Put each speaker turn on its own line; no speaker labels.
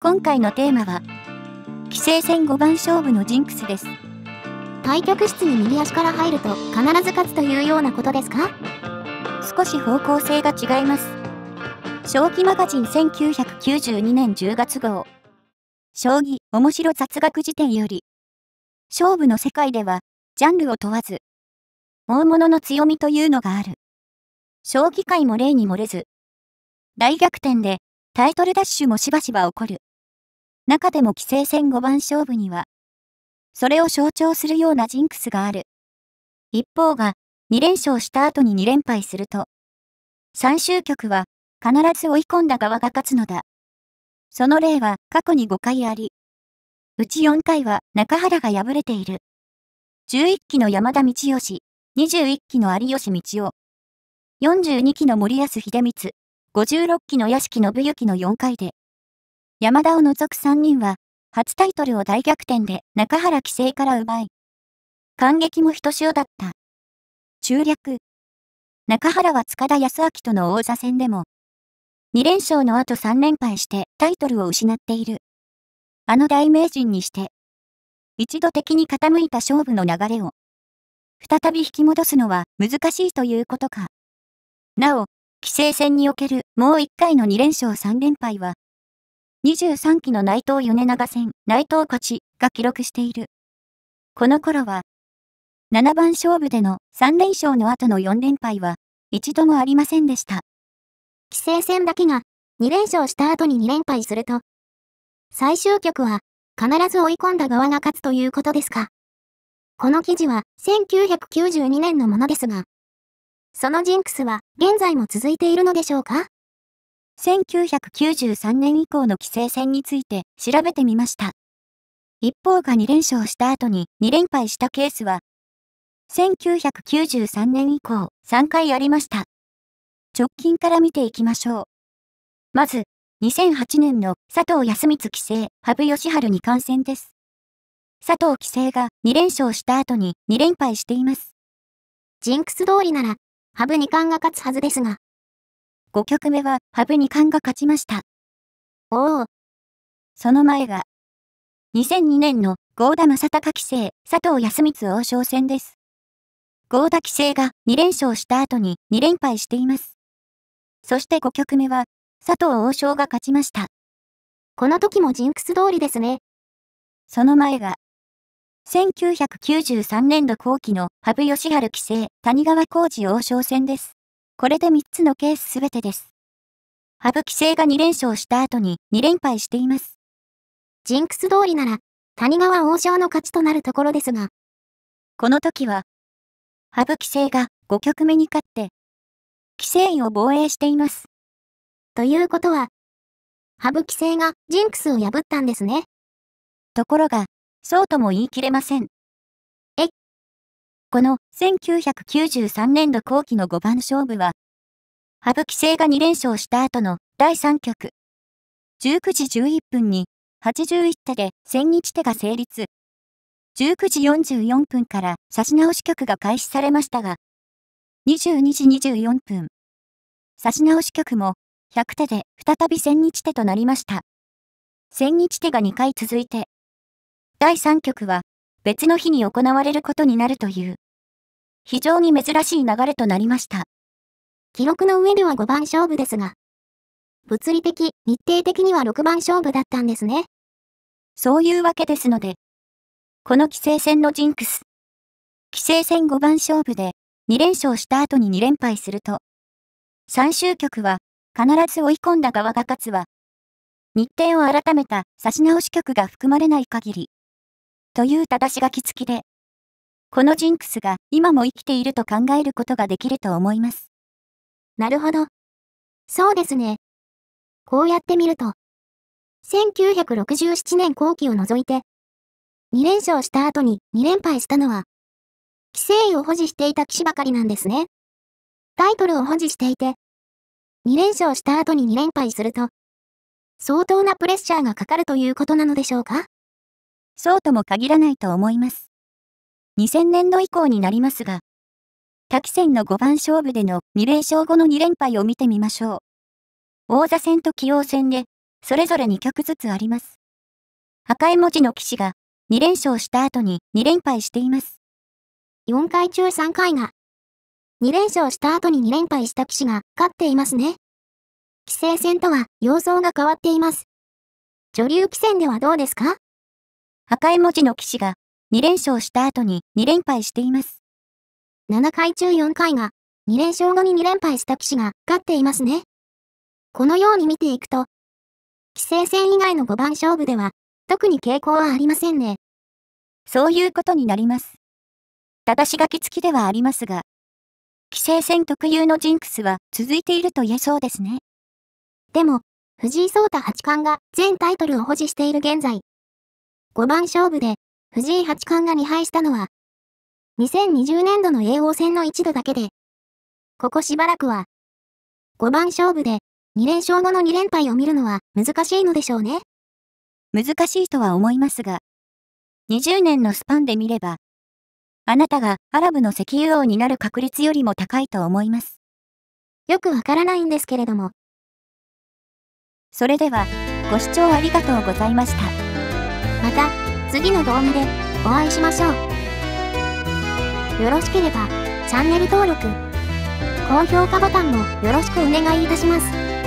今回のテーマは、棋聖戦5番勝負のジンクスです。対局室に右足から入ると必ず勝つというようなことですか少し方向性が違います。将棋マガジン1992年10月号。将棋面白雑学辞典より。勝負の世界では、ジャンルを問わず、大物の強みというのがある。将棋界も例に漏れず、大逆転でタイトルダッシュもしばしば起こる。中でも棋聖戦五番勝負には、それを象徴するようなジンクスがある。一方が、2連勝した後に2連敗すると、最終局は必ず追い込んだ側が勝つのだ。その例は過去に5回あり、うち4回は中原が敗れている。11期の山田道義、21期の有吉道夫、42期の森安秀光、56期の屋敷信之の4回で、山田を除く3人は、初タイトルを大逆転で中原規制から奪い、感激もひとしおだった。中略。中原は塚田康明との王座戦でも、2連勝の後3連敗してタイトルを失っている。あの大名人にして、一度敵に傾いた勝負の流れを、再び引き戻すのは難しいということか。なお、棋聖戦におけるもう一回の2連勝3連敗は、23期の内藤米長戦、内藤勝ちが記録している。この頃は、7番勝負での3連勝の後の4連敗は、一度もありませんでした。棋聖戦だけが、2連勝した後に2連敗すると、最終局は、必ず追い込んだ側が勝つということですか。この記事は、1992年のものですが、そのジンクスは、現在も続いているのでしょうか1993年以降の棋聖戦について調べてみました。一方が2連勝した後に2連敗したケースは、1993年以降3回ありました。直近から見ていきましょう。まず、2008年の佐藤康光棋聖、羽生善治二冠戦です。佐藤棋聖が2連勝した後に2連敗しています。ジンクス通りなら、羽生二冠が勝つはずですが、5局目は羽生二冠が勝ちました。おお。その前が、2002年の郷田正孝棋聖、佐藤康光王将戦です。郷田棋聖が2連勝した後に2連敗しています。そして5局目は、佐藤王将が勝ちました。この時もジンクス通りですね。その前が、1993年度後期の羽生善治棋聖、谷川浩二王将戦です。これで3つのケースすべてです。羽生棋聖が2連勝した後に2連敗しています。ジンクス通りなら、谷川王将の勝ちとなるところですが、この時は、羽生棋聖が5局目に勝って、棋聖員を防衛しています。ということは、羽生棋聖がジンクスを破ったんですね。ところが、そうとも言い切れません。この1993年度後期の5番勝負は、羽生棋聖が2連勝した後の第3局。19時11分に81手で千日手が成立。19時44分から差し直し局が開始されましたが、22時24分。差し直し局も100手で再び千日手となりました。千日手が2回続いて、第3局は別の日に行われることになるという、非常に珍しい流れとなりました。記録の上では5番勝負ですが、物理的、日程的には6番勝負だったんですね。そういうわけですので、この規制戦のジンクス、規制戦5番勝負で2連勝した後に2連敗すると、最終局は必ず追い込んだ側が勝つわ。日程を改めた差し直し局が含まれない限り、というだし書き付きで、このジンクスが今も生きていると考えることができると思います。なるほど。そうですね。こうやってみると、1967年後期を除いて、2連勝した後に2連敗したのは、規制を保持していた騎士ばかりなんですね。タイトルを保持していて、2連勝した後に2連敗すると、相当なプレッシャーがかかるということなのでしょうかそうとも限らないと思います。2000年度以降になりますが、多棋戦の5番勝負での2連勝後の2連敗を見てみましょう。王座戦と棋王戦で、それぞれ2局ずつあります。赤い文字の騎士が2連勝した後に2連敗しています。4回中3回が、2連勝した後に2連敗した騎士が勝っていますね。棋聖戦とは様相が変わっています。女流棋戦ではどうですか赤い文字の騎士が2連勝した後に2連敗しています。7回中4回が2連勝後に2連敗した騎士が勝っていますね。このように見ていくと、棋聖戦以外の5番勝負では特に傾向はありませんね。そういうことになります。ただし書き付きではありますが、棋聖戦特有のジンクスは続いていると言えそうですね。でも、藤井聡太八冠が全タイトルを保持している現在、5番勝負で、藤井八冠が2敗したのは、2020年度の叡王戦の一度だけで、ここしばらくは、5番勝負で、2連勝後の2連敗を見るのは難しいのでしょうね。難しいとは思いますが、20年のスパンで見れば、あなたがアラブの石油王になる確率よりも高いと思います。よくわからないんですけれども。それでは、ご視聴ありがとうございました。また、次の動画でお会いしましょう。よろしければ、チャンネル登録、高評価ボタンもよろしくお願いいたします。